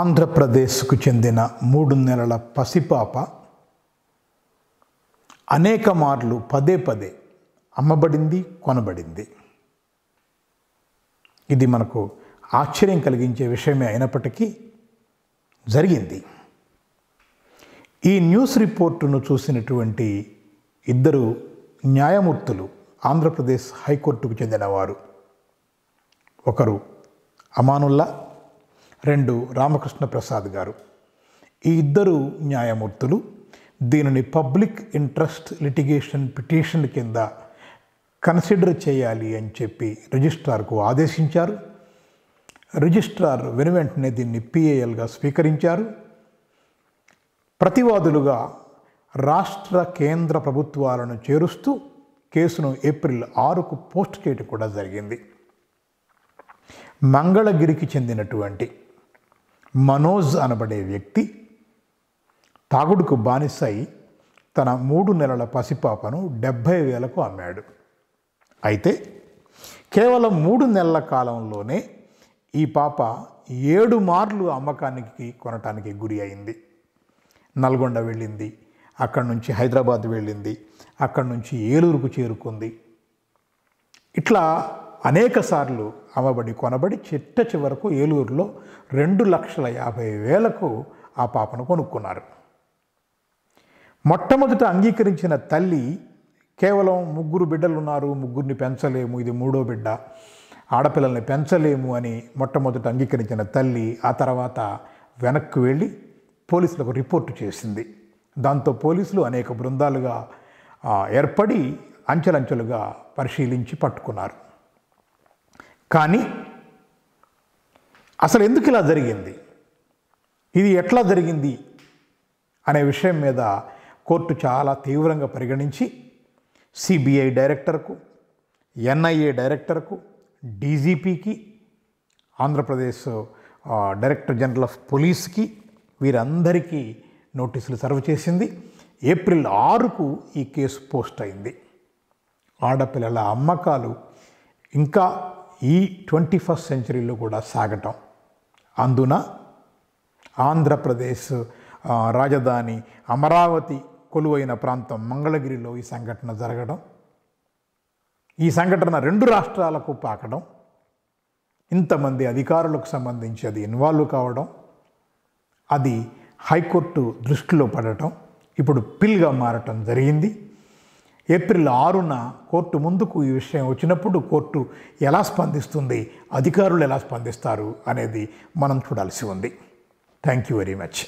ఆంధ్రప్రదేశ్కు చెందిన మూడు నెలల పసిపాప అనేక మార్లు పదే పదే అమ్మబడింది కొనబడింది ఇది మనకు ఆశ్చర్యం కలిగించే విషయమే అయినప్పటికీ జరిగింది ఈ న్యూస్ రిపోర్టును చూసినటువంటి ఇద్దరు న్యాయమూర్తులు ఆంధ్రప్రదేశ్ హైకోర్టుకు చెందినవారు ఒకరు అమానుల్లా రెండు రామకృష్ణ ప్రసాద్ గారు ఈ ఇద్దరు న్యాయమూర్తులు దీనిని పబ్లిక్ ఇంట్రెస్ట్ లిటిగేషన్ పిటిషన్ కింద కన్సిడర్ చేయాలి అని చెప్పి రిజిస్ట్రార్కు ఆదేశించారు రిజిస్ట్రార్ వెను వెంటనే దీన్ని పిఏఎల్గా స్వీకరించారు ప్రతివాదులుగా రాష్ట్ర కేంద్ర ప్రభుత్వాలను చేరుస్తూ కేసును ఏప్రిల్ ఆరుకు పోస్ట్ చేయడం కూడా జరిగింది మంగళగిరికి చెందినటువంటి మనోజ్ అనబడే వ్యక్తి తాగుడుకు బానిసై తన మూడు నెలల పసిపాపను డెబ్భై వేలకు అమ్మాడు అయితే కేవలం మూడు నెలల కాలంలోనే ఈ పాప ఏడు మార్లు అమ్మకానికి కొనటానికి గురి అయింది నల్గొండ వెళ్ళింది అక్కడి నుంచి హైదరాబాద్ వెళ్ళింది అక్కడి నుంచి ఏలూరుకు చేరుకుంది ఇట్లా అనేక సార్లు అమ్మబడి కొనబడి చిట్ట చివరకు ఏలూరులో రెండు లక్షల యాభై వేలకు ఆ పాపను కొనుక్కున్నారు మొట్టమొదట అంగీకరించిన తల్లి కేవలం ముగ్గురు బిడ్డలు ఉన్నారు ముగ్గురిని పెంచలేము ఇది మూడో బిడ్డ ఆడపిల్లల్ని పెంచలేము అని మొట్టమొదట అంగీకరించిన తల్లి ఆ తర్వాత వెనక్కి వెళ్ళి పోలీసులకు రిపోర్టు చేసింది దాంతో పోలీసులు అనేక బృందాలుగా ఏర్పడి అంచెలంచెలుగా పరిశీలించి పట్టుకున్నారు కానీ అసలు ఎందుకు ఇలా జరిగింది ఇది ఎట్లా జరిగింది అనే విషయం మీద కోర్టు చాలా తీవ్రంగా పరిగణించి సిబిఐ డైరెక్టర్కు ఎన్ఐఏ డైరెక్టర్కు డీజీపీకి ఆంధ్రప్రదేశ్ డైరెక్టర్ జనరల్ ఆఫ్ పోలీస్కి వీరందరికీ నోటీసులు సర్వ్ చేసింది ఏప్రిల్ ఆరుకు ఈ కేసు పోస్ట్ అయింది ఆడపిల్లల అమ్మకాలు ఇంకా ఈ ట్వంటీ ఫస్ట్ సెంచరీలో కూడా సాగటం అందున ఆంధ్రప్రదేశ్ రాజధాని అమరావతి కొలువైన ప్రాంతం మంగళగిరిలో ఈ సంఘటన జరగడం ఈ సంఘటన రెండు రాష్ట్రాలకు పాకడం ఇంతమంది అధికారులకు సంబంధించి అది ఇన్వాల్వ్ కావడం అది హైకోర్టు దృష్టిలో పడటం ఇప్పుడు పిల్గా మారటం జరిగింది ఏప్రిల్ ఆరున కోర్టు ముందుకు ఈ విషయం వచ్చినప్పుడు కోర్టు ఎలా స్పందిస్తుంది అధికారులు ఎలా స్పందిస్తారు అనేది మనం చూడాల్సి ఉంది థ్యాంక్ యూ వెరీ మచ్